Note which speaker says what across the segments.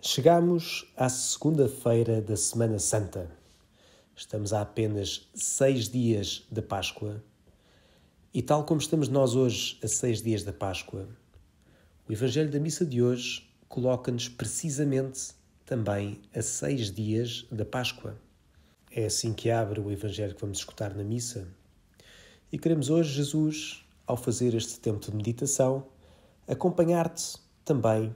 Speaker 1: Chegamos à segunda-feira da Semana Santa. Estamos a apenas seis dias da Páscoa. E tal como estamos nós hoje a seis dias da Páscoa, o Evangelho da Missa de hoje coloca-nos precisamente também a seis dias da Páscoa. É assim que abre o Evangelho que vamos escutar na missa. E queremos hoje, Jesus, ao fazer este tempo de meditação, acompanhar-te também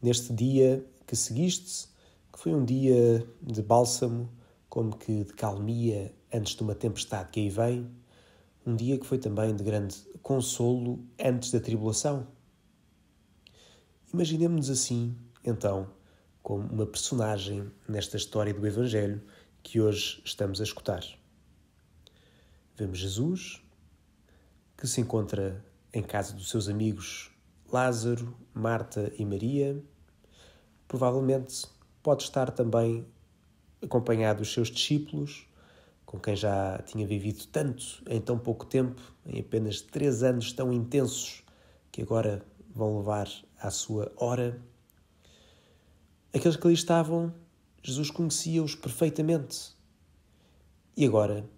Speaker 1: neste dia que seguiste, que foi um dia de bálsamo, como que de calmia antes de uma tempestade que aí vem, um dia que foi também de grande consolo antes da tribulação. Imaginemos-nos assim, então, como uma personagem nesta história do Evangelho que hoje estamos a escutar. Vemos Jesus, que se encontra em casa dos seus amigos Lázaro, Marta e Maria provavelmente pode estar também acompanhado dos seus discípulos, com quem já tinha vivido tanto em tão pouco tempo, em apenas três anos tão intensos, que agora vão levar à sua hora. Aqueles que ali estavam, Jesus conhecia-os perfeitamente. E agora,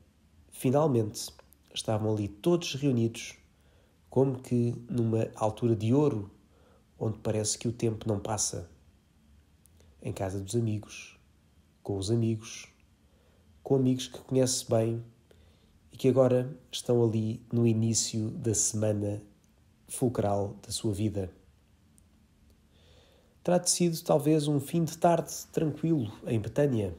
Speaker 1: finalmente, estavam ali todos reunidos, como que numa altura de ouro, onde parece que o tempo não passa em casa dos amigos, com os amigos, com amigos que conhece bem e que agora estão ali no início da semana fulcral da sua vida. Terá sido talvez um fim de tarde tranquilo em Betânia.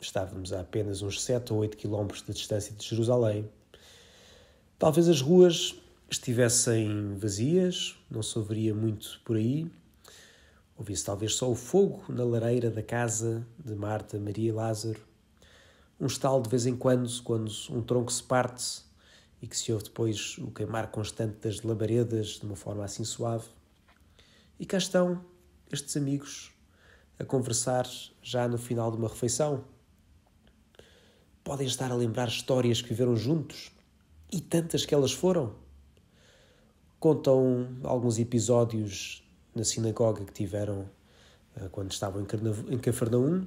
Speaker 1: Estávamos a apenas uns 7 ou 8 quilómetros de distância de Jerusalém. Talvez as ruas estivessem vazias, não se ouviria muito por aí, ouvi se talvez só o fogo na lareira da casa de Marta, Maria e Lázaro. Um estalo de vez em quando, quando um tronco se parte e que se ouve depois o queimar constante das labaredas de uma forma assim suave. E cá estão estes amigos a conversar já no final de uma refeição. Podem estar a lembrar histórias que viveram juntos e tantas que elas foram. Contam alguns episódios na sinagoga que tiveram eh, quando estavam em, Cafarnaum,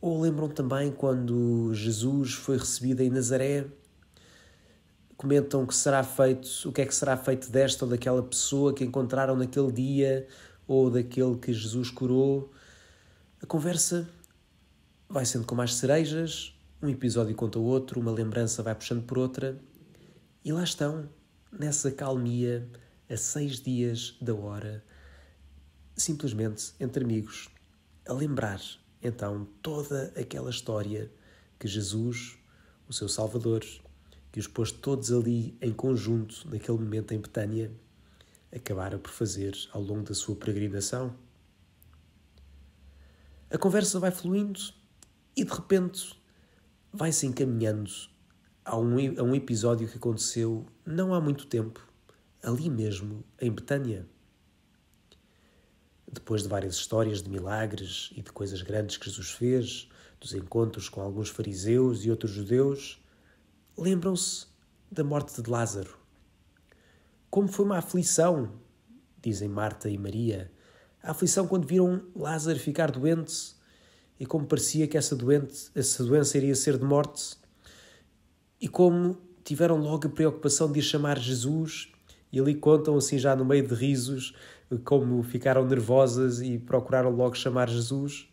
Speaker 1: ou lembram também quando Jesus foi recebido em Nazaré, comentam que será feito, o que é que será feito desta ou daquela pessoa que encontraram naquele dia ou daquele que Jesus curou. A conversa vai sendo com mais cerejas, um episódio conta o outro, uma lembrança vai puxando por outra, e lá estão, nessa calmia a seis dias da hora, simplesmente entre amigos, a lembrar então toda aquela história que Jesus, o seu Salvador, que os pôs todos ali em conjunto naquele momento em Betânia, acabara por fazer ao longo da sua peregrinação. A conversa vai fluindo e de repente vai se encaminhando a um, a um episódio que aconteceu não há muito tempo ali mesmo, em Betânia. Depois de várias histórias de milagres e de coisas grandes que Jesus fez, dos encontros com alguns fariseus e outros judeus, lembram-se da morte de Lázaro. Como foi uma aflição, dizem Marta e Maria, a aflição quando viram Lázaro ficar doente e como parecia que essa, doente, essa doença iria ser de morte, e como tiveram logo a preocupação de ir chamar Jesus e ali contam, assim, já no meio de risos, como ficaram nervosas e procuraram logo chamar Jesus.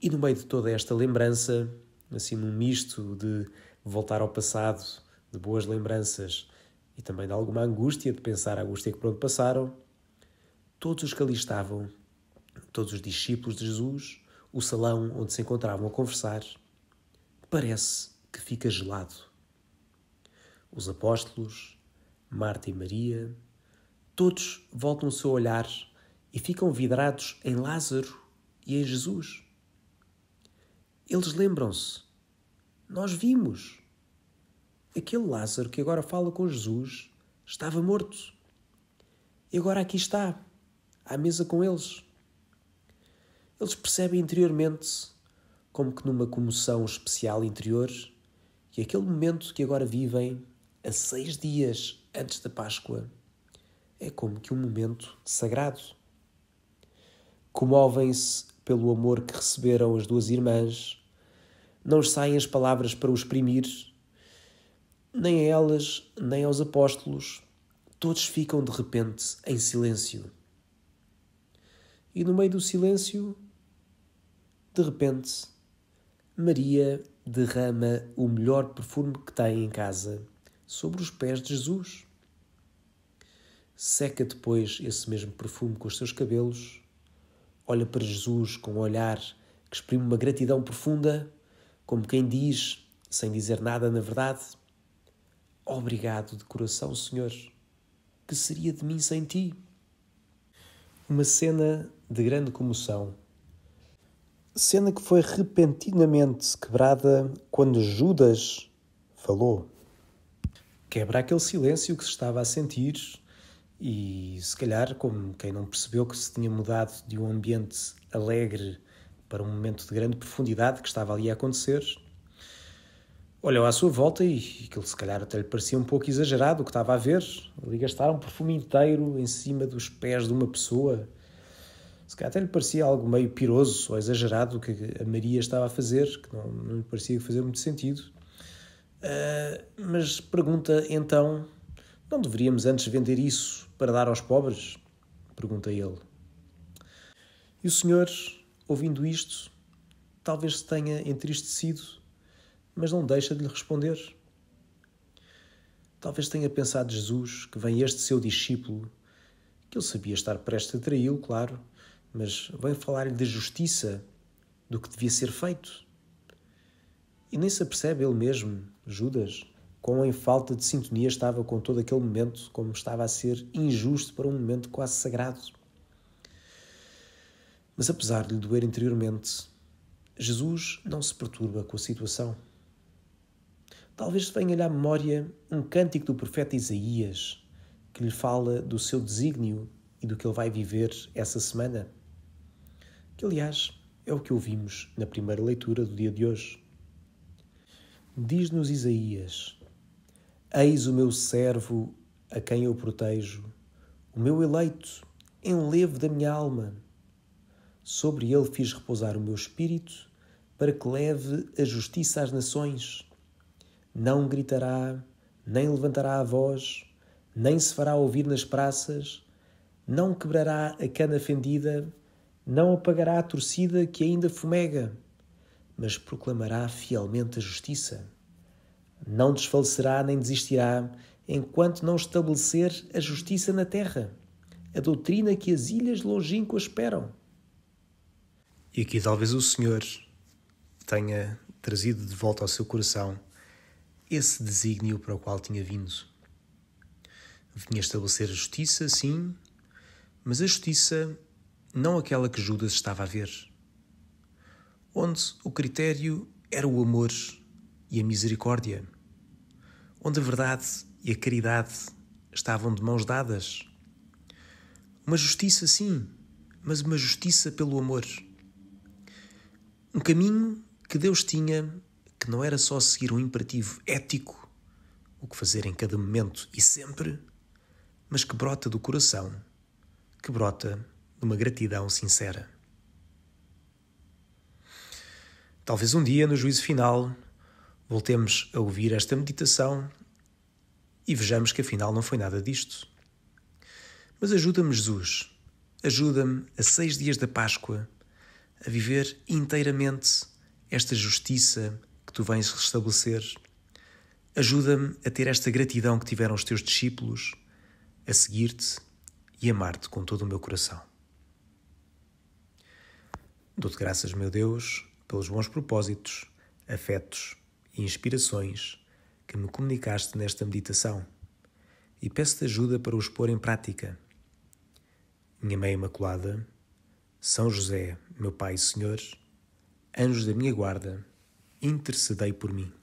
Speaker 1: E no meio de toda esta lembrança, assim, num misto de voltar ao passado, de boas lembranças e também de alguma angústia, de pensar a angústia que pronto passaram, todos os que ali estavam, todos os discípulos de Jesus, o salão onde se encontravam a conversar, parece que fica gelado. Os apóstolos, Marta e Maria, todos voltam o seu olhar e ficam vidrados em Lázaro e em Jesus. Eles lembram-se: Nós vimos. Aquele Lázaro que agora fala com Jesus estava morto. E agora aqui está, à mesa com eles. Eles percebem interiormente, como que numa comoção especial interior, que aquele momento que agora vivem, há seis dias antes da Páscoa é como que um momento sagrado. Comovem-se pelo amor que receberam as duas irmãs, não saem as palavras para os exprimir, nem a elas, nem aos apóstolos, todos ficam de repente em silêncio. E no meio do silêncio, de repente, Maria derrama o melhor perfume que tem em casa sobre os pés de Jesus seca depois esse mesmo perfume com os seus cabelos, olha para Jesus com um olhar que exprime uma gratidão profunda, como quem diz, sem dizer nada na verdade: Obrigado de coração, Senhor, que seria de mim sem ti? Uma cena de grande comoção. Cena que foi repentinamente quebrada quando Judas falou. Quebra aquele silêncio que se estava a sentir e se calhar, como quem não percebeu que se tinha mudado de um ambiente alegre para um momento de grande profundidade que estava ali a acontecer, olhou à sua volta e aquilo se calhar até lhe parecia um pouco exagerado o que estava a ver. Ali gastar um perfume inteiro em cima dos pés de uma pessoa. Se calhar até lhe parecia algo meio piroso ou exagerado o que a Maria estava a fazer, que não, não lhe parecia fazer muito sentido. Uh, mas pergunta então: não deveríamos antes vender isso para dar aos pobres? Pergunta ele. E o senhor, ouvindo isto, talvez se tenha entristecido, mas não deixa de lhe responder. Talvez tenha pensado Jesus que vem este seu discípulo, que ele sabia estar prestes a traí-lo, claro, mas vem falar-lhe da justiça, do que devia ser feito. E nem se apercebe ele mesmo, Judas, quão em falta de sintonia estava com todo aquele momento, como estava a ser injusto para um momento quase sagrado. Mas apesar de lhe doer interiormente, Jesus não se perturba com a situação. Talvez venha-lhe à memória um cântico do profeta Isaías, que lhe fala do seu desígnio e do que ele vai viver essa semana. Que, aliás, é o que ouvimos na primeira leitura do dia de hoje. Diz-nos Isaías Eis o meu servo a quem eu protejo, o meu eleito, enlevo da minha alma. Sobre ele fiz repousar o meu espírito, para que leve a justiça às nações. Não gritará, nem levantará a voz, nem se fará ouvir nas praças, não quebrará a cana fendida, não apagará a torcida que ainda fumega, mas proclamará fielmente a justiça não desfalecerá nem desistirá enquanto não estabelecer a justiça na terra, a doutrina que as ilhas longínquas esperam. E aqui talvez o Senhor tenha trazido de volta ao seu coração esse desígnio para o qual tinha vindo. Vinha estabelecer a justiça, sim, mas a justiça não aquela que Judas estava a ver, onde o critério era o amor e a misericórdia onde a verdade e a caridade estavam de mãos dadas. Uma justiça, sim, mas uma justiça pelo amor. Um caminho que Deus tinha que não era só seguir um imperativo ético, o que fazer em cada momento e sempre, mas que brota do coração, que brota de uma gratidão sincera. Talvez um dia, no juízo final, Voltemos a ouvir esta meditação e vejamos que afinal não foi nada disto. Mas ajuda-me, Jesus, ajuda-me a seis dias da Páscoa a viver inteiramente esta justiça que tu vens restabelecer. Ajuda-me a ter esta gratidão que tiveram os teus discípulos, a seguir-te e amar-te com todo o meu coração. Dou-te graças, meu Deus, pelos bons propósitos, afetos e inspirações que me comunicaste nesta meditação e peço-te ajuda para os pôr em prática. Minha Mãe Imaculada, São José, meu Pai e Senhor, anjos da minha guarda, intercedei por mim.